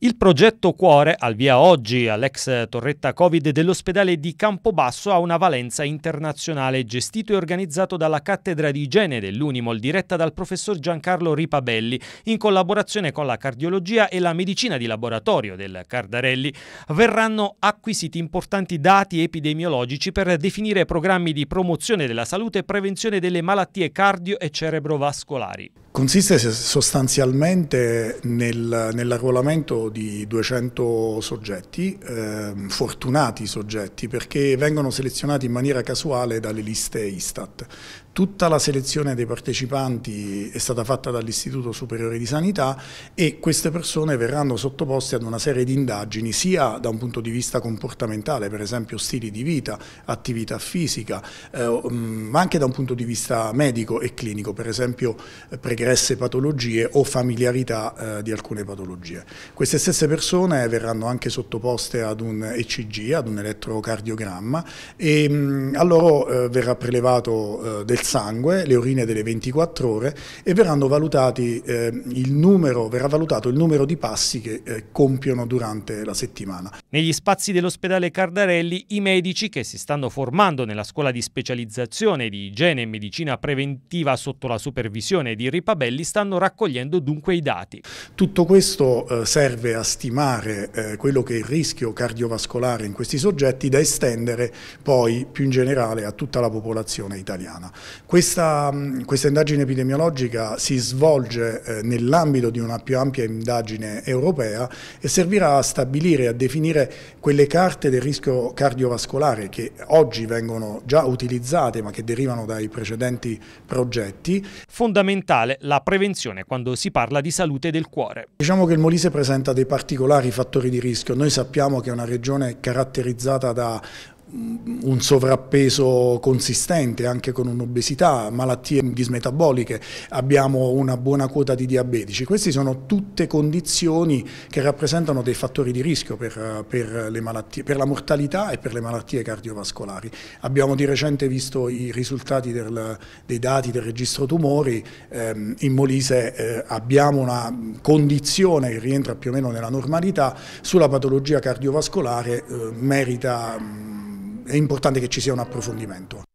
Il progetto Cuore, al via oggi all'ex torretta Covid dell'ospedale di Campobasso, ha una valenza internazionale, gestito e organizzato dalla Cattedra di Igiene dell'Unimol, diretta dal professor Giancarlo Ripabelli, in collaborazione con la cardiologia e la medicina di laboratorio del Cardarelli. Verranno acquisiti importanti dati epidemiologici per definire programmi di promozione della salute e prevenzione delle malattie cardio e cerebrovascolari. Consiste sostanzialmente nel, nell'arruolamento di 200 soggetti, eh, fortunati soggetti, perché vengono selezionati in maniera casuale dalle liste Istat. Tutta la selezione dei partecipanti è stata fatta dall'Istituto Superiore di Sanità e queste persone verranno sottoposte ad una serie di indagini sia da un punto di vista comportamentale, per esempio stili di vita, attività fisica, eh, mm, ma anche da un punto di vista medico e clinico, per esempio eh, pregresse patologie o familiarità eh, di alcune patologie. Queste stesse persone verranno anche sottoposte ad un ECG, ad un elettrocardiogramma e mh, mm, a loro eh, verrà prelevato eh, del sangue, le urine delle 24 ore e valutati, eh, numero, verrà valutato il numero di passi che eh, compiono durante la settimana. Negli spazi dell'ospedale Cardarelli i medici che si stanno formando nella scuola di specializzazione di igiene e medicina preventiva sotto la supervisione di Ripabelli stanno raccogliendo dunque i dati. Tutto questo eh, serve a stimare eh, quello che è il rischio cardiovascolare in questi soggetti da estendere poi più in generale a tutta la popolazione italiana. Questa, mm, questa indagine epidemiologica si svolge eh, nell'ambito di una più ampia indagine europea e servirà a stabilire, e a definire quelle carte del rischio cardiovascolare che oggi vengono già utilizzate ma che derivano dai precedenti progetti. Fondamentale la prevenzione quando si parla di salute del cuore. Diciamo che il Molise presenta dei particolari fattori di rischio. Noi sappiamo che è una regione caratterizzata da un sovrappeso consistente anche con un'obesità, malattie dismetaboliche, abbiamo una buona quota di diabetici. Queste sono tutte condizioni che rappresentano dei fattori di rischio per, per, malattie, per la mortalità e per le malattie cardiovascolari. Abbiamo di recente visto i risultati del, dei dati del registro tumori, eh, in Molise eh, abbiamo una condizione che rientra più o meno nella normalità, sulla patologia cardiovascolare eh, merita mm, è importante che ci sia un approfondimento.